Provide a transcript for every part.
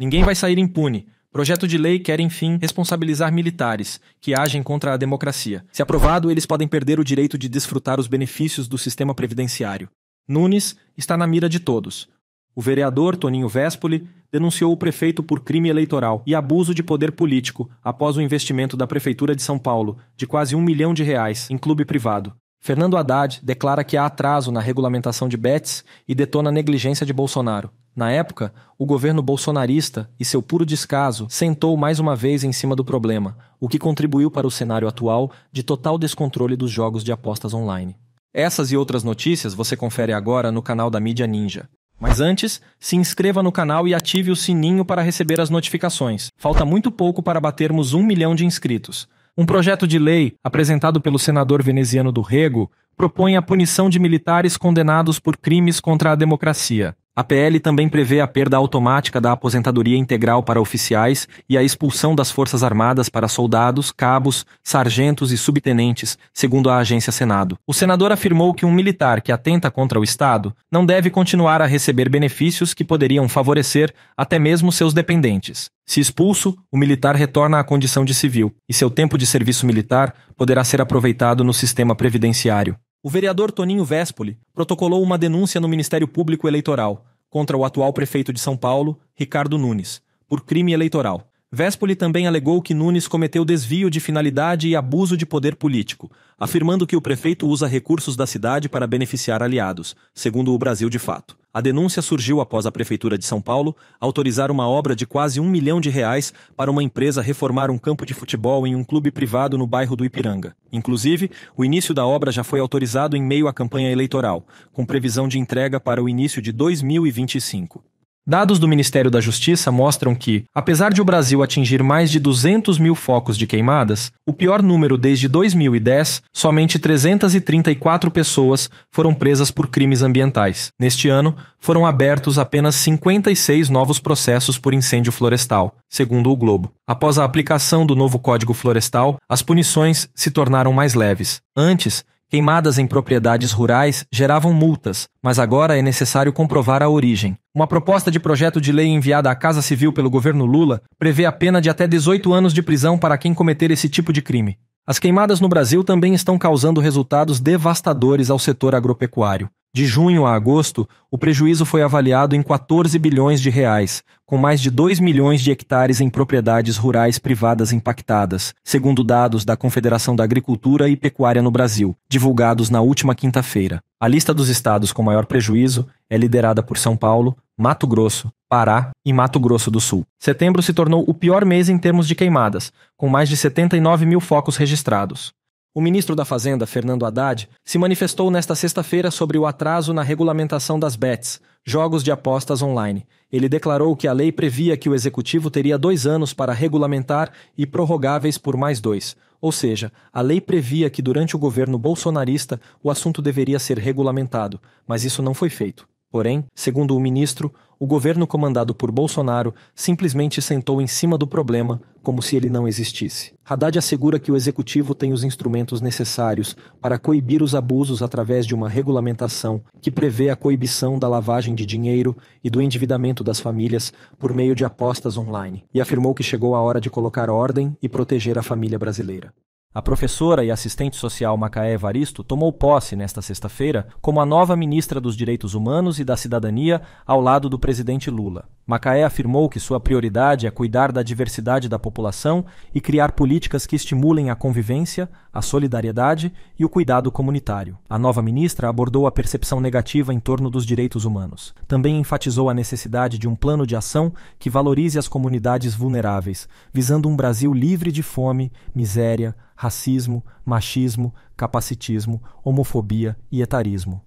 Ninguém vai sair impune. Projeto de lei quer, enfim, responsabilizar militares que agem contra a democracia. Se aprovado, eles podem perder o direito de desfrutar os benefícios do sistema previdenciário. Nunes está na mira de todos. O vereador Toninho Vespoli denunciou o prefeito por crime eleitoral e abuso de poder político após o investimento da Prefeitura de São Paulo de quase um milhão de reais em clube privado. Fernando Haddad declara que há atraso na regulamentação de bets e detona a negligência de Bolsonaro. Na época, o governo bolsonarista e seu puro descaso sentou mais uma vez em cima do problema, o que contribuiu para o cenário atual de total descontrole dos jogos de apostas online. Essas e outras notícias você confere agora no canal da Mídia Ninja. Mas antes, se inscreva no canal e ative o sininho para receber as notificações. Falta muito pouco para batermos um milhão de inscritos. Um projeto de lei, apresentado pelo senador veneziano do Rego, propõe a punição de militares condenados por crimes contra a democracia. A PL também prevê a perda automática da aposentadoria integral para oficiais e a expulsão das Forças Armadas para soldados, cabos, sargentos e subtenentes, segundo a agência Senado. O senador afirmou que um militar que atenta contra o Estado não deve continuar a receber benefícios que poderiam favorecer até mesmo seus dependentes. Se expulso, o militar retorna à condição de civil e seu tempo de serviço militar poderá ser aproveitado no sistema previdenciário o vereador Toninho Vespoli protocolou uma denúncia no Ministério Público Eleitoral contra o atual prefeito de São Paulo, Ricardo Nunes, por crime eleitoral. Vespoli também alegou que Nunes cometeu desvio de finalidade e abuso de poder político, afirmando que o prefeito usa recursos da cidade para beneficiar aliados, segundo o Brasil de Fato. A denúncia surgiu após a Prefeitura de São Paulo autorizar uma obra de quase um milhão de reais para uma empresa reformar um campo de futebol em um clube privado no bairro do Ipiranga. Inclusive, o início da obra já foi autorizado em meio à campanha eleitoral, com previsão de entrega para o início de 2025. Dados do Ministério da Justiça mostram que, apesar de o Brasil atingir mais de 200 mil focos de queimadas, o pior número desde 2010, somente 334 pessoas foram presas por crimes ambientais. Neste ano, foram abertos apenas 56 novos processos por incêndio florestal, segundo o Globo. Após a aplicação do novo Código Florestal, as punições se tornaram mais leves. Antes, Queimadas em propriedades rurais geravam multas, mas agora é necessário comprovar a origem. Uma proposta de projeto de lei enviada à Casa Civil pelo governo Lula prevê a pena de até 18 anos de prisão para quem cometer esse tipo de crime. As queimadas no Brasil também estão causando resultados devastadores ao setor agropecuário. De junho a agosto, o prejuízo foi avaliado em 14 bilhões de reais, com mais de 2 milhões de hectares em propriedades rurais privadas impactadas, segundo dados da Confederação da Agricultura e Pecuária no Brasil, divulgados na última quinta-feira. A lista dos estados com maior prejuízo é liderada por São Paulo, Mato Grosso, Pará e Mato Grosso do Sul. Setembro se tornou o pior mês em termos de queimadas, com mais de 79 mil focos registrados. O ministro da Fazenda, Fernando Haddad, se manifestou nesta sexta-feira sobre o atraso na regulamentação das BETs, jogos de apostas online. Ele declarou que a lei previa que o executivo teria dois anos para regulamentar e prorrogáveis por mais dois. Ou seja, a lei previa que durante o governo bolsonarista o assunto deveria ser regulamentado, mas isso não foi feito. Porém, segundo o ministro, o governo comandado por Bolsonaro simplesmente sentou em cima do problema, como se ele não existisse. Haddad assegura que o executivo tem os instrumentos necessários para coibir os abusos através de uma regulamentação que prevê a coibição da lavagem de dinheiro e do endividamento das famílias por meio de apostas online, e afirmou que chegou a hora de colocar ordem e proteger a família brasileira. A professora e assistente social Macaé Evaristo tomou posse nesta sexta-feira como a nova ministra dos Direitos Humanos e da Cidadania ao lado do presidente Lula. Macaé afirmou que sua prioridade é cuidar da diversidade da população e criar políticas que estimulem a convivência, a solidariedade e o cuidado comunitário. A nova ministra abordou a percepção negativa em torno dos direitos humanos. Também enfatizou a necessidade de um plano de ação que valorize as comunidades vulneráveis, visando um Brasil livre de fome, miséria, racismo, machismo, capacitismo, homofobia e etarismo.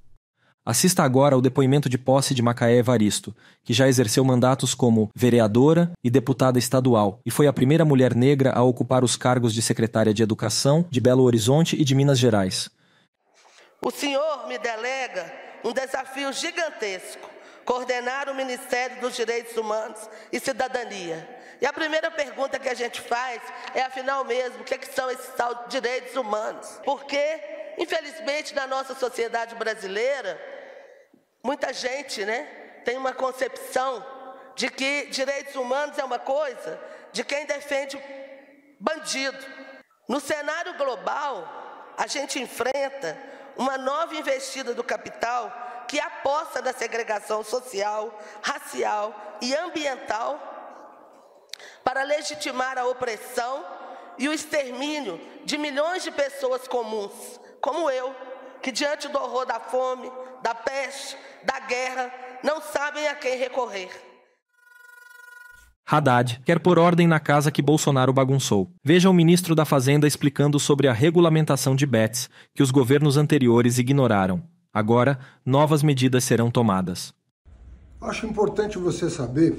Assista agora ao depoimento de posse de Macaé Evaristo, que já exerceu mandatos como vereadora e deputada estadual, e foi a primeira mulher negra a ocupar os cargos de secretária de Educação de Belo Horizonte e de Minas Gerais. O senhor me delega um desafio gigantesco: coordenar o Ministério dos Direitos Humanos e Cidadania. E a primeira pergunta que a gente faz é, afinal mesmo, o que, é que são esses direitos humanos? Por quê? Infelizmente, na nossa sociedade brasileira, muita gente né, tem uma concepção de que direitos humanos é uma coisa de quem defende bandido. No cenário global, a gente enfrenta uma nova investida do capital que é aposta na segregação social, racial e ambiental para legitimar a opressão e o extermínio de milhões de pessoas comuns, como eu, que diante do horror da fome, da peste, da guerra, não sabem a quem recorrer. Haddad quer pôr ordem na casa que Bolsonaro bagunçou. Veja o ministro da Fazenda explicando sobre a regulamentação de bets, que os governos anteriores ignoraram. Agora, novas medidas serão tomadas. Acho importante você saber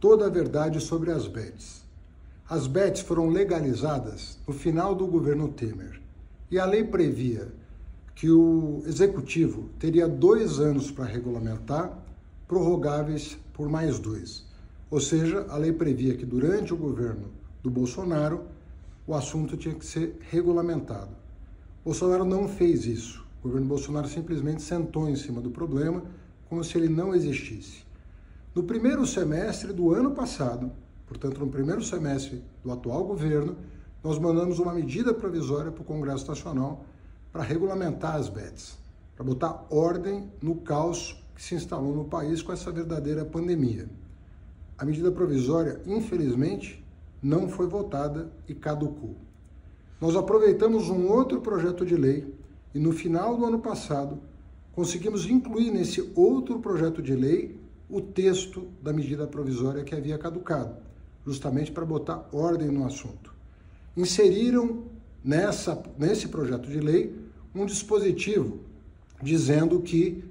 toda a verdade sobre as bets. As bets foram legalizadas no final do governo Temer e a lei previa que o executivo teria dois anos para regulamentar, prorrogáveis por mais dois. Ou seja, a lei previa que durante o governo do Bolsonaro o assunto tinha que ser regulamentado. Bolsonaro não fez isso. O governo Bolsonaro simplesmente sentou em cima do problema como se ele não existisse. No primeiro semestre do ano passado, portanto, no primeiro semestre do atual governo, nós mandamos uma medida provisória para o Congresso Nacional para regulamentar as BETs, para botar ordem no caos que se instalou no país com essa verdadeira pandemia. A medida provisória, infelizmente, não foi votada e caducou. Nós aproveitamos um outro projeto de lei e no final do ano passado conseguimos incluir nesse outro projeto de lei o texto da medida provisória que havia caducado, justamente para botar ordem no assunto inseriram nessa, nesse projeto de lei um dispositivo dizendo que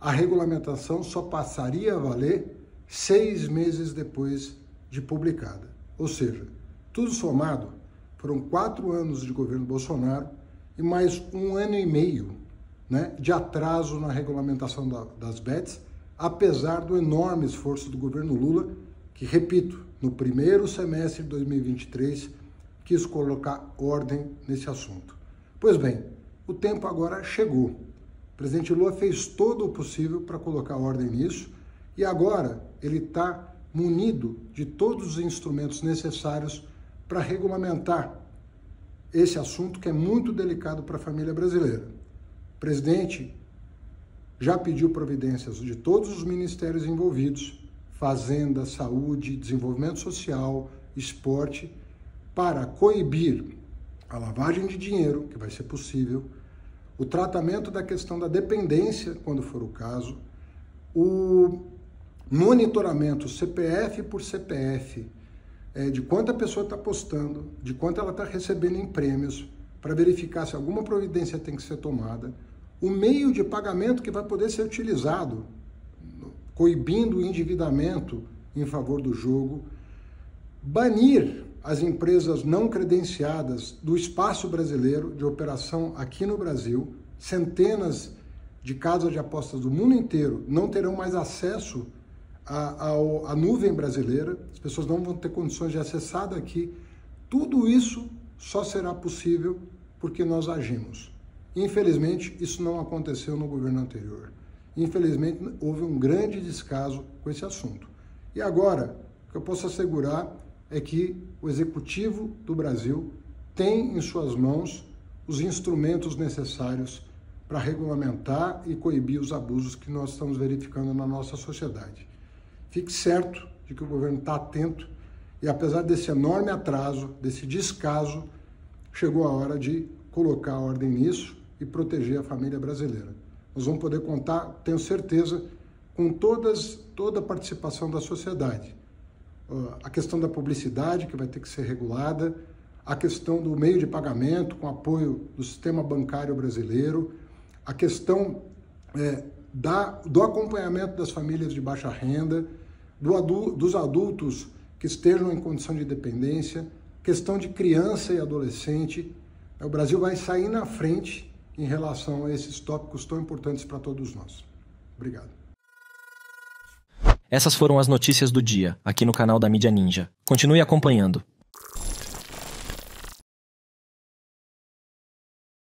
a regulamentação só passaria a valer seis meses depois de publicada. Ou seja, tudo somado, foram quatro anos de governo Bolsonaro e mais um ano e meio né, de atraso na regulamentação da, das BETs, apesar do enorme esforço do governo Lula, que, repito, no primeiro semestre de 2023 quis colocar ordem nesse assunto. Pois bem, o tempo agora chegou. O presidente Lula fez todo o possível para colocar ordem nisso e agora ele está munido de todos os instrumentos necessários para regulamentar esse assunto que é muito delicado para a família brasileira. O presidente já pediu providências de todos os ministérios envolvidos Fazenda, Saúde, Desenvolvimento Social, Esporte para coibir a lavagem de dinheiro, que vai ser possível, o tratamento da questão da dependência, quando for o caso, o monitoramento CPF por CPF é, de quanto a pessoa está postando, de quanto ela está recebendo em prêmios, para verificar se alguma providência tem que ser tomada, o meio de pagamento que vai poder ser utilizado, coibindo o endividamento em favor do jogo, banir as empresas não credenciadas do espaço brasileiro de operação aqui no Brasil, centenas de casas de apostas do mundo inteiro não terão mais acesso à, nuvem brasileira, as pessoas não vão ter condições de acessar daqui. Tudo isso só será possível porque nós agimos. Infelizmente, isso não aconteceu no governo anterior. Infelizmente, houve um grande descaso com esse assunto. E agora, o que eu posso assegurar é que o executivo do Brasil tem em suas mãos os instrumentos necessários para regulamentar e coibir os abusos que nós estamos verificando na nossa sociedade. Fique certo de que o governo está atento e, apesar desse enorme atraso, desse descaso, chegou a hora de colocar a ordem nisso e proteger a família brasileira. Nós vamos poder contar, tenho certeza, com todas, toda a participação da sociedade. Ah, a questão da publicidade, que vai ter que ser regulada, a questão do meio de pagamento, com apoio do sistema bancário brasileiro, a questão é, da, do acompanhamento das famílias de baixa renda, do adu, dos adultos que estejam em condição de dependência, questão de criança e adolescente. É, o Brasil vai sair na frente em relação a esses tópicos tão importantes para todos nós. Obrigado. Essas foram as notícias do dia, aqui no canal da Mídia Ninja. Continue acompanhando.